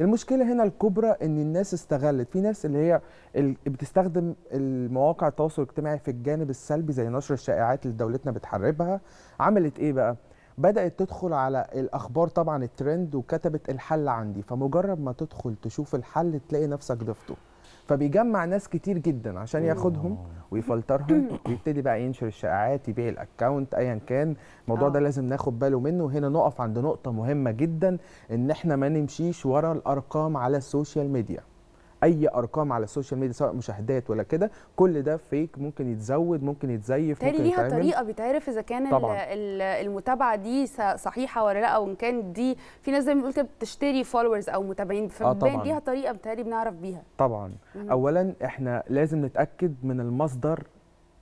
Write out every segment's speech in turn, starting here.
المشكله هنا الكبرى ان الناس استغلت في ناس اللي هي اللي بتستخدم المواقع التواصل الاجتماعي في الجانب السلبي زي نشر الشائعات اللي دولتنا بتحاربها عملت ايه بقى بدات تدخل على الاخبار طبعا الترند وكتبت الحل عندي فمجرد ما تدخل تشوف الحل تلاقي نفسك ضفته فبيجمع ناس كتير جدا عشان ياخدهم ويفلترهم ويبتدي بقى ينشر الشائعات يبيع الاكونت ايا كان الموضوع ده آه. لازم ناخد باله منه وهنا نقف عند نقطه مهمه جدا ان احنا ما نمشيش ورا الارقام على السوشيال ميديا اي ارقام على السوشيال ميديا سواء مشاهدات ولا كده كل ده فيك ممكن يتزود ممكن يتزيف ممكن ليها طريقه بيتعرف اذا كان طبعاً. المتابعه دي صحيحه ولا لا وان كان دي في ناس زي ما قلت بتشتري فولورز او متابعين فبتبان آه ليها طريقه بتهيألي بنعرف بيها طبعا مم. اولا احنا لازم نتاكد من المصدر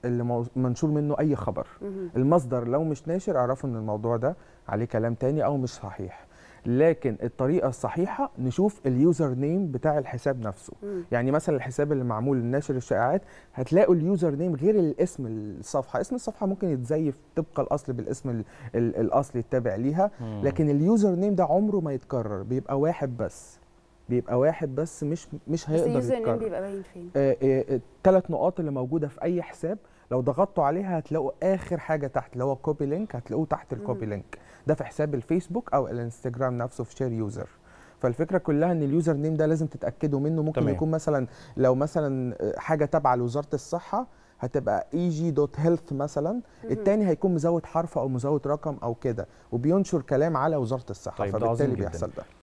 اللي منشور منه اي خبر مم. المصدر لو مش ناشر اعرفوا ان الموضوع ده عليه كلام تاني او مش صحيح لكن الطريقه الصحيحه نشوف اليوزر نيم بتاع الحساب نفسه م. يعني مثلا الحساب اللي معمول لناشر الشائعات هتلاقوا اليوزر نيم غير الاسم الصفحه اسم الصفحه ممكن يتزيف طبق الاصل بالاسم الـ الـ الاصلي التابع ليها م. لكن اليوزر نيم ده عمره ما يتكرر بيبقى واحد بس بيبقى واحد بس مش مش هيقدر بس اليوزر نيم بيبقى باين فين آه آه آه نقاط اللي موجوده في اي حساب لو ضغطتوا عليها هتلاقوا اخر حاجه تحت اللي هو كوبي لينك هتلاقوه تحت الكوبي لينك ده في حساب الفيسبوك او الانستجرام نفسه في شير يوزر فالفكره كلها ان اليوزر نيم ده لازم تتاكدوا منه ممكن تمام. يكون مثلا لو مثلا آه، حاجه تابعه لوزاره الصحه هتبقى اي جي دوت هيلث مثلا الثاني هيكون مزود حرف او مزود رقم او كده وبينشر كلام على وزاره الصحه طيب فبالتالي بيحصل ده